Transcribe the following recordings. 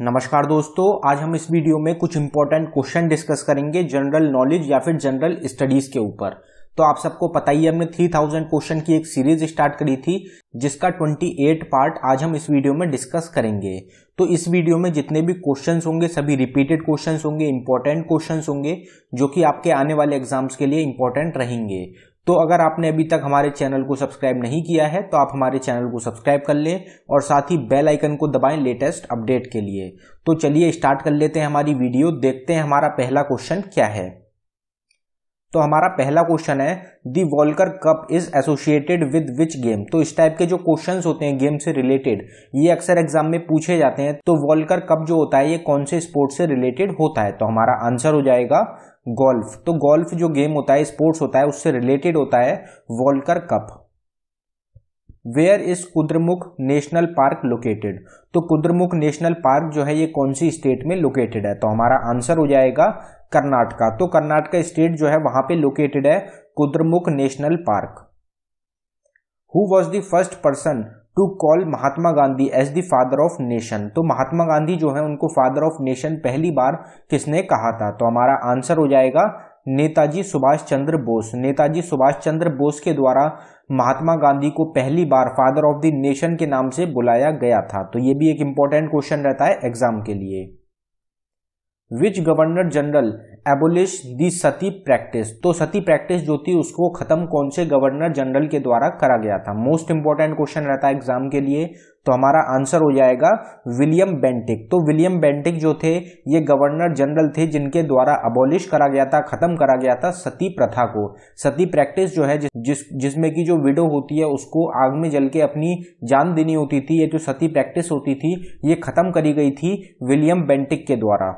नमस्कार दोस्तों आज हम इस वीडियो में कुछ इंपॉर्टेंट क्वेश्चन डिस्कस करेंगे जनरल नॉलेज या फिर जनरल स्टडीज के ऊपर तो आप सबको पता ही हमने 3000 क्वेश्चन की एक सीरीज स्टार्ट करी थी जिसका 28 पार्ट आज हम इस वीडियो में डिस्कस करेंगे तो इस वीडियो में जितने भी क्वेश्चंस होंगे सभी रिपीटेड क्वेश्चंस होंगे इंपॉर्टेंट क्वेश्चंस होंगे जो कि आपके आने वाले एग्जाम्स के लिए इंपॉर्टेंट रहेंगे तो अगर आपने अभी तक हमारे चैनल को सब्सक्राइब नहीं किया है तो आप हमारे चैनल को सब्सक्राइब कर लें और साथ ही बेल आइकन को दबाएं लेटेस्ट अपडेट के लिए तो चलिए स्टार्ट कर लेते हैं हमारी वीडियो देखते हैं हमारा पहला क्वेश्चन क्या है तो हमारा पहला क्वेश्चन है the Walker cup is associated with which game तो इस टाइप के जो क्वेश्चंस होते हैं गेम से रिलेटेड ये अक्सर एग्जाम में पूछे जाते हैं तो वॉलकर कप जो होता है ये कौन से स्पोर्ट से रिलेटेड होता है तो हमारा आंसर हो जाएगा गोल्फ तो गोल्फ जो गेम होता है स्पोर्ट्स होता है उससे रिलेटेड होता है Walker cup where is Kudremukh national park located तो कुद्रमुख नेशनल पार्क जो है ये कौन सी स्टेट में लोकेटेड है तो हमारा आंसर हो जाएगा कर्नाटका तो कर्नाटका स्टेट जो है वहां पे लोकेटेड है Kudremukh national park who was the first person to call Mahatma Gandhi as the father of nation तो महात्मा गांधी जो है उनको फादर ऑफ नेशन पहली बार किसने कहा था तो हमारा आंसर हो जाएगा नेताजी सुभाष चंद्र बोस नेताजी सुभाष चंद्र बोस के द्वारा महात्मा गांधी को पहली बार फादर ऑफ द नेशन के नाम से बुलाया गया था तो ये भी एक इंपॉर्टेंट क्वेश्चन रहता है एग्जाम के लिए which governor general abolish the sati practice तो सती प्रैक्टिस जो थी उसको खत्म कौन से गवर्नर जनरल के द्वारा करा गया था मोस्ट इंपॉर्टेंट क्वेश्चन रहता है एग्जाम के लिए तो हमारा आंसर हो जाएगा विलियम बेंटिक तो विलियम बेंटिक जो थे ये गवर्नर जनरल थे जिनके द्वारा अबोलिश करा गया था खत्म करा गया था सती प्रथा को सती प्रैक्टिस जो है जिस जिसमें कि जो विडो होती है उसको आग में जल के अपनी जान देनी होती थी ये जो सती प्रैक्टिस होती थी ये खत्म करी गई थी विलियम बेंटिक के द्वारा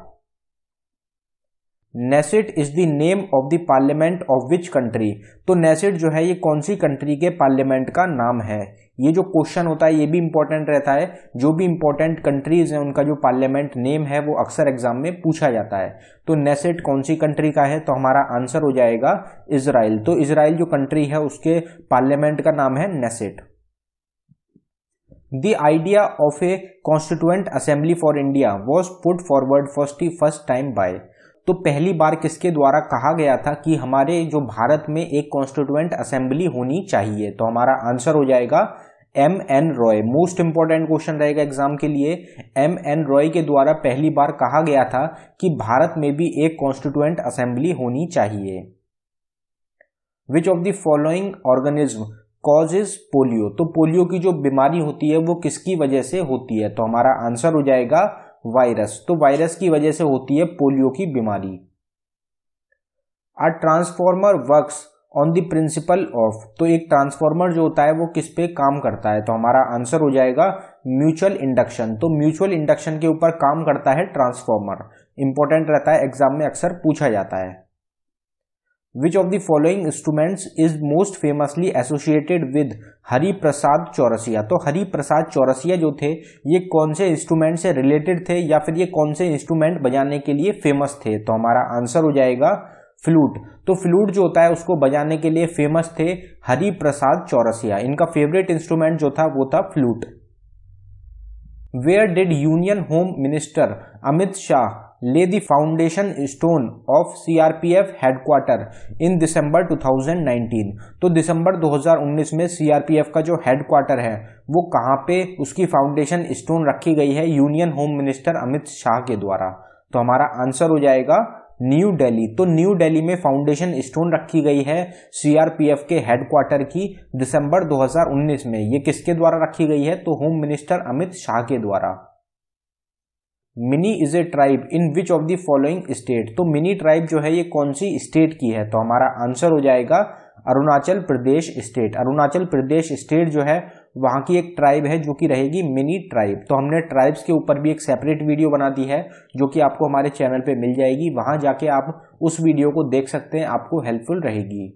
Knesset is the name of the parliament of which country तो नेसेट जो है ये कौन सी कंट्री के पार्लियामेंट का नाम है ये जो क्वेश्चन होता है ये भी इंपॉर्टेंट रहता है जो भी इंपॉर्टेंट कंट्रीज हैं उनका जो पार्लियामेंट नेम है वो अक्सर एग्जाम में पूछा जाता है तो नेसेट कौन सी कंट्री का है तो हमारा आंसर हो जाएगा इसराइल तो इसराइल जो कंट्री है उसके पार्लियामेंट का नाम है Knesset The idea of a constituent assembly for India was put forward for the first time by तो पहली बार किसके द्वारा कहा गया था कि हमारे जो भारत में एक कॉन्स्टिट्यूएंट असेंबली होनी चाहिए तो हमारा आंसर हो जाएगा M N Roy most important question रहेगा एग्जाम के लिए एम एन रॉय के द्वारा पहली बार कहा गया था कि भारत में भी एक कॉन्स्टिट्यूएंट असेंबली होनी चाहिए which of the following organism causes polio तो पोलियो की जो बीमारी होती है वो किसकी वजह से होती है तो हमारा आंसर हो जाएगा वायरस तो वायरस की वजह से होती है पोलियो की बीमारी a transformer works on the principle of तो एक ट्रांसफॉर्मर जो होता है वो किस पे काम करता है तो हमारा आंसर हो जाएगा म्यूचुअल इंडक्शन तो म्यूचुअल इंडक्शन के ऊपर काम करता है ट्रांसफॉर्मर इंपॉर्टेंट रहता है एग्जाम में अक्सर पूछा जाता है which of the following instruments is most famously associated with Hari Prasad Chaurasia तो हरी प्रसाद चौरसिया जो थे ये कौन से इंस्ट्रूमेंट से रिलेटेड थे या फिर ये कौन से इंस्ट्रूमेंट बजाने के लिए फेमस थे तो हमारा आंसर हो जाएगा फ्लूट तो फ्लूट जो होता है उसको बजाने के लिए फेमस थे हरिप्रसाद प्रसाद चौरसिया इनका फेवरेट इंस्ट्रूमेंट जो था वो था flute where did union home minister Amit Shah C R P F headquarter in December two thousand 2019 तो दिसंबर 2019 में एफ का जो हेडक्वार्टर है वो कहाँ पे उसकी फाउंडेशन स्टोन रखी गई है union home minister Amit Shah के द्वारा तो हमारा आंसर हो जाएगा न्यू दिल्ली तो न्यू दिल्ली में फाउंडेशन स्टोन रखी गई है सीआरपीएफ के हेडक्वार्टर की दिसंबर 2019 में ये किसके द्वारा रखी गई है तो होम मिनिस्टर अमित शाह के द्वारा Mini is a tribe in which of the following state तो मिनी ट्राइब जो है ये कौन सी स्टेट की है तो हमारा आंसर हो जाएगा अरुणाचल प्रदेश स्टेट अरुणाचल प्रदेश स्टेट जो है वहाँ की एक ट्राइब है जो कि रहेगी मिनी ट्राइब तो हमने ट्राइब्स के ऊपर भी एक सेपरेट वीडियो बना दी है जो कि आपको हमारे चैनल पे मिल जाएगी वहाँ जाके आप उस वीडियो को देख सकते हैं आपको हेल्पफुल रहेगी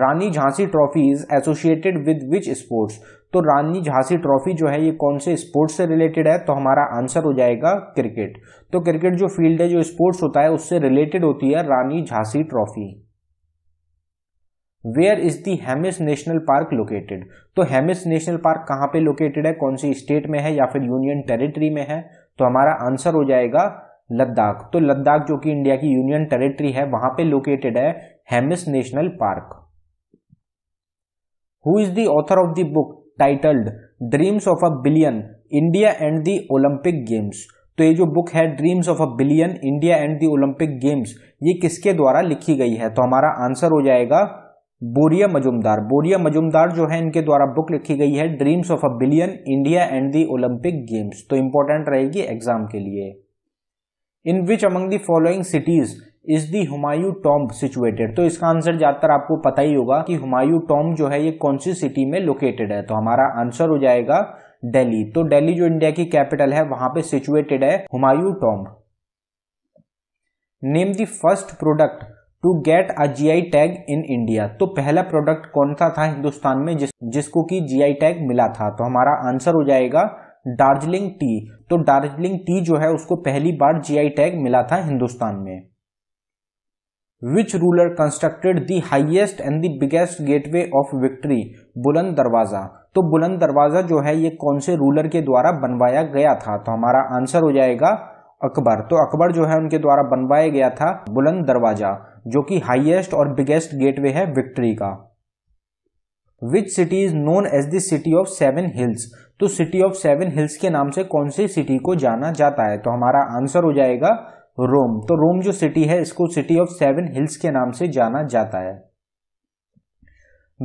Rani Jhansi trophy is associated with which sports तो रानी झांसी ट्रॉफी जो है ये कौन से स्पोर्ट्स से रिलेटेड है तो हमारा आंसर हो जाएगा क्रिकेट तो क्रिकेट जो फील्ड है जो स्पोर्ट्स होता है उससे रिलेटेड होती है Rani Jhansi trophy where is the Hemis national park located तो हेमिस नेशनल पार्क कहां पे लोकेटेड है कौन सी स्टेट में है या फिर यूनियन टेरिटरी में है तो हमारा आंसर हो जाएगा लद्दाख तो लद्दाख जो कि इंडिया की यूनियन टेरिटरी है वहां पे लोकेटेड है Hemis national park who is the author of the book titled dreams of a billion India and the Olympic games तो ये जो बुक है dreams of a billion India and the Olympic games ये किसके द्वारा लिखी गई है तो हमारा आंसर हो जाएगा बोरिया मजुमदार बोरिया मजुमदार जो है इनके द्वारा बुक लिखी गई है dreams of a billion India and the Olympic games तो इंपॉर्टेंट रहेगी एग्जाम के लिए in which among the following cities is the Humayun tomb situated तो इसका आंसर ज्यादातर आपको पता ही होगा कि हुमायूं टॉम्ब जो है ये कौन सी सिटी में लोकेटेड है तो हमारा आंसर हो जाएगा दिल्ली तो दिल्ली जो इंडिया की कैपिटल है वहां पे सिचुएटेड है Humayun tomb name the first product to get a GI tag in India तो पहला प्रोडक्ट कौन सा था, था हिंदुस्तान में जिस, जिसको कि जीआई टैग मिला था तो हमारा आंसर हो जाएगा दार्जिलिंग टी तो दार्जिलिंग टी जो है उसको पहली बार जीआई टैग मिला था हिंदुस्तान में which ruler constructed the highest and the biggest gateway of victory Buland Darwaza तो बुलंद दरवाज़ा जो है ये कौन से रूलर के द्वारा बनवाया गया था तो हमारा आंसर हो जाएगा अकबर तो अकबर जो है उनके द्वारा बनवाया गया था बुलंद दरवाज़ा जो कि हाइएस्ट और बिगेस्ट गेटवे है विक्ट्री का which city is known as the city of seven hills तो सिटी ऑफ सेवन हिल्स के नाम से कौन सी सिटी को जाना जाता है तो हमारा आंसर हो जाएगा रोम तो रोम जो सिटी है इसको सिटी ऑफ सेवन हिल्स के नाम से जाना जाता है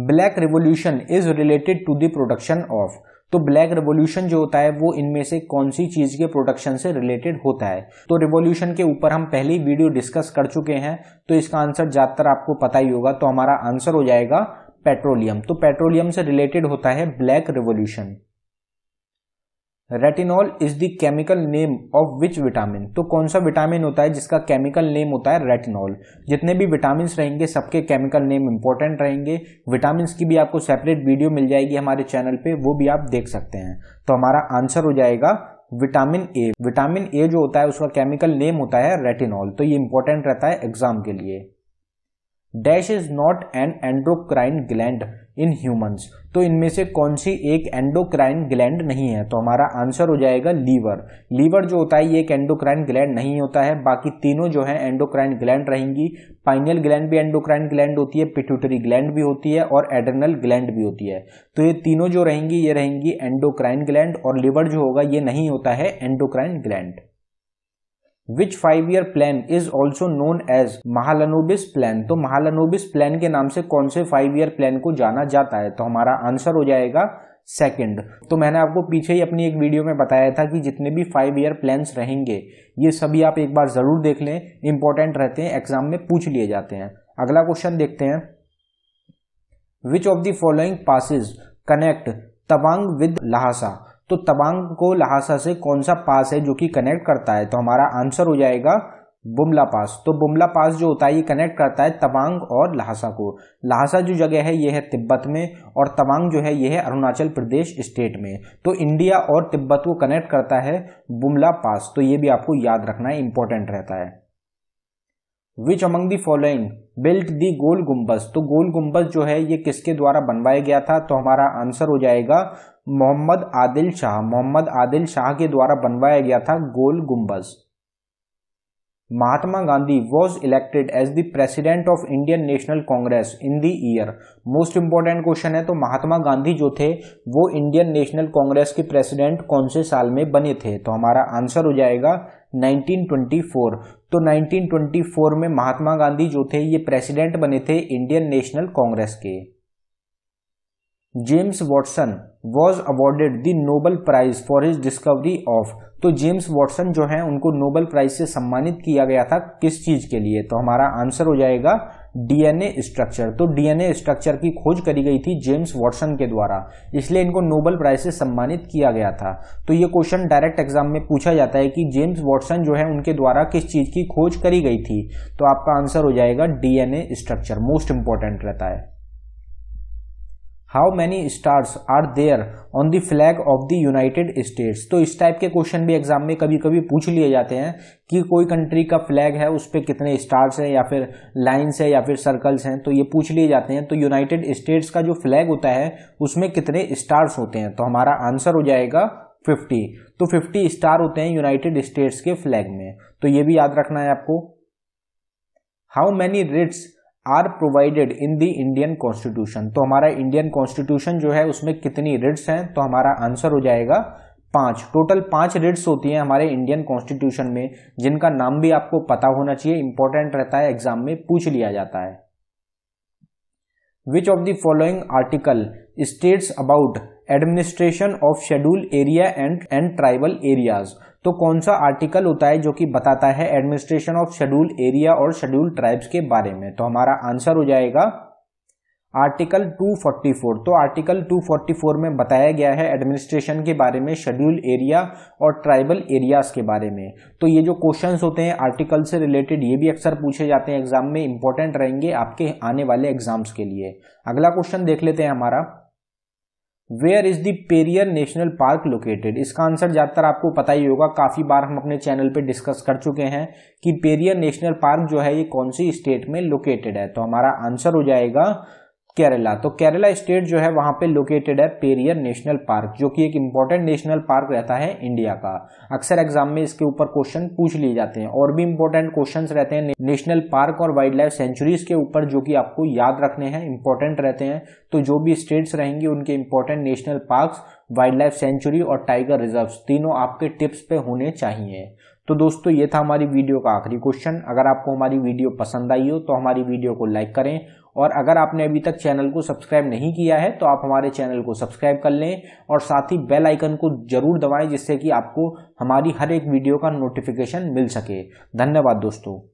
black revolution is related to the production of तो ब्लैक रिवोल्यूशन जो होता है वो इनमें से कौन सी चीज के प्रोडक्शन से रिलेटेड होता है तो रिवोल्यूशन के ऊपर हम पहले वीडियो डिस्कस कर चुके हैं तो इसका आंसर ज्यादातर आपको पता ही होगा तो हमारा आंसर हो जाएगा पेट्रोलियम तो पेट्रोलियम से रिलेटेड होता है black revolution retinol is the chemical name of which vitamin तो कौन सा विटामिन होता है जिसका केमिकल नेम होता है रेटिनॉल जितने भी विटामिन रहेंगे सबके केमिकल नेम इंपॉर्टेंट रहेंगे विटामिन की भी आपको सेपरेट वीडियो मिल जाएगी हमारे चैनल पे वो भी आप देख सकते हैं तो हमारा आंसर हो जाएगा विटामिन ए विटामिन ए जो होता है उसका केमिकल नेम होता है रेटिनॉल तो ये इंपॉर्टेंट रहता है एग्जाम के लिए dash is not an endocrine gland in humans तो इनमें से कौन सी एक एंडोक्राइन ग्लैंड नहीं है तो हमारा आंसर हो जाएगा लीवर लीवर जो होता है ये एक एंडोक्राइन ग्लैंड नहीं होता है बाकी तीनों जो है एंडोक्राइन ग्लैंड रहेंगी पाइनल ग्लैंड भी एंडोक्राइन ग्लैंड होती है पिट्यूटरी ग्लैंड भी होती है और एडर्नल ग्लैंड भी होती है तो ये तीनों जो रहेंगी ये रहेंगी एंडोक्राइन ग्लैंड और लीवर जो होगा ये नहीं होता है endocrine gland which five year plan is also known as Mahalanobis plan तो महालनोबिस प्लान के नाम से कौन से फाइव ईयर प्लान को जाना जाता है तो हमारा आंसर हो जाएगा सेकेंड तो मैंने आपको पीछे ही अपनी एक वीडियो में बताया था कि जितने भी फाइव ईयर प्लान्स रहेंगे ये सभी आप एक बार ज़रूर देख लें इंपॉर्टेंट रहते हैं एग्जाम में पूछ लिए जाते हैं अगला क्वेश्चन देखते हैं which of the following passes connect Tawang with Lhasa तो तवांग को लहासा से कौन सा पास है जो कि कनेक्ट करता है तो हमारा आंसर हो जाएगा बुमला पास तो बुमला पास जो होता है ये कनेक्ट करता है तवांग और लहासा को लहासा जो जगह है ये है तिब्बत में और तवांग जो है ये है अरुणाचल प्रदेश स्टेट में तो इंडिया और तिब्बत को कनेक्ट करता है बुमला पास तो ये भी आपको याद रखना है इंपॉर्टेंट रहता है which among the following built the Gol Gumbaz तो गोल गुम्बस जो है ये किसके द्वारा बनवाया गया था तो हमारा आंसर हो जाएगा मोहम्मद आदिल शाह मोहम्मद आदिल शाह के द्वारा बनवाया गया था Gol Gumbaz Mahatma Gandhi was elected as the president of Indian National Congress in the year most important question है तो महात्मा गांधी जो थे वो इंडियन नेशनल कांग्रेस के प्रेसिडेंट कौन से साल में बने थे तो हमारा आंसर हो जाएगा 1924 तो 1924 में महात्मा गांधी जो थे ये प्रेसिडेंट बने थे इंडियन नेशनल कांग्रेस के James Watson was awarded the Nobel prize for his discovery of तो जेम्स वॉटसन जो है उनको नोबल प्राइज से सम्मानित किया गया था किस चीज के लिए तो हमारा आंसर हो जाएगा डीएनए स्ट्रक्चर तो डीएनए स्ट्रक्चर की खोज करी गई थी जेम्स वॉटसन के द्वारा इसलिए इनको नोबल प्राइज से सम्मानित किया गया था तो ये क्वेश्चन डायरेक्ट एग्जाम में पूछा जाता है कि जेम्स वॉटसन जो है उनके द्वारा किस चीज की खोज करी गई थी तो आपका आंसर हो जाएगा डीएनए स्ट्रक्चर मोस्ट इंपॉर्टेंट रहता है how many stars are there on the flag of the United States तो इस टाइप के क्वेश्चन भी एग्जाम में कभी कभी पूछ लिए जाते हैं कि कोई कंट्री का फ्लैग है उस पर कितने स्टार्स हैं या फिर लाइन्स है या फिर सर्कल्स हैं तो ये पूछ लिए जाते हैं तो यूनाइटेड स्टेट्स का जो फ्लैग होता है उसमें कितने स्टार्स होते हैं तो हमारा आंसर हो जाएगा 50 तो 50 स्टार होते हैं यूनाइटेड स्टेट्स के फ्लैग में तो ये भी याद रखना है आपको how many writs are provided in the Indian constitution तो हमारा इंडियन कॉन्स्टिट्यूशन जो है उसमें कितनी रिट्स हैं तो हमारा आंसर हो जाएगा पांच टोटल पांच रिट्स होती हैं हमारे इंडियन कॉन्स्टिट्यूशन में जिनका नाम भी आपको पता होना चाहिए इंपॉर्टेंट रहता है एग्जाम में पूछ लिया जाता है which of the following article states about administration of schedule area and and tribal areas तो कौन सा आर्टिकल होता है जो कि बताता है एडमिनिस्ट्रेशन ऑफ शेड्यूल एरिया और शेड्यूल ट्राइब्स के बारे में तो हमारा आंसर हो जाएगा आर्टिकल 244 तो आर्टिकल 244 में बताया गया है एडमिनिस्ट्रेशन के बारे में शेड्यूल एरिया और ट्राइबल एरियाज के बारे में तो ये जो क्वेश्चंस होते हैं आर्टिकल से रिलेटेड ये भी अक्सर पूछे जाते हैं एग्जाम में इंपॉर्टेंट रहेंगे आपके आने वाले एग्जाम्स के लिए अगला क्वेश्चन देख लेते हैं हमारा where is the Periyar national park located इसका आंसर ज़्यादातर आपको पता ही होगा काफ़ी बार हम अपने चैनल पे डिस्कस कर चुके हैं कि पेरियर नेशनल पार्क जो है ये कौन सी स्टेट में लोकेटेड है तो हमारा आंसर हो जाएगा केरला तो केरला स्टेट जो है वहां पे लोकेटेड है पेरियर नेशनल पार्क जो कि एक इंपॉर्टेंट नेशनल पार्क रहता है इंडिया का अक्सर एग्जाम में इसके ऊपर क्वेश्चन पूछ लिए जाते हैं और भी इंपॉर्टेंट क्वेश्चन रहते हैं नेशनल पार्क और वाइल्ड लाइफ सेंचुरीज के ऊपर जो कि आपको याद रखने हैं इंपॉर्टेंट रहते हैं तो जो भी स्टेट्स रहेंगे उनके important national park wildlife sanctuary और टाइगर रिजर्व तीनों आपके टिप्स पे होने चाहिए तो दोस्तों ये था हमारी वीडियो का आखिरी क्वेश्चन अगर आपको हमारी वीडियो पसंद आई हो तो हमारी वीडियो को लाइक करें और अगर आपने अभी तक चैनल को सब्सक्राइब नहीं किया है तो आप हमारे चैनल को सब्सक्राइब कर लें और साथ ही बेल आइकन को जरूर दबाएं जिससे कि आपको हमारी हर एक वीडियो का नोटिफिकेशन मिल सके धन्यवाद दोस्तों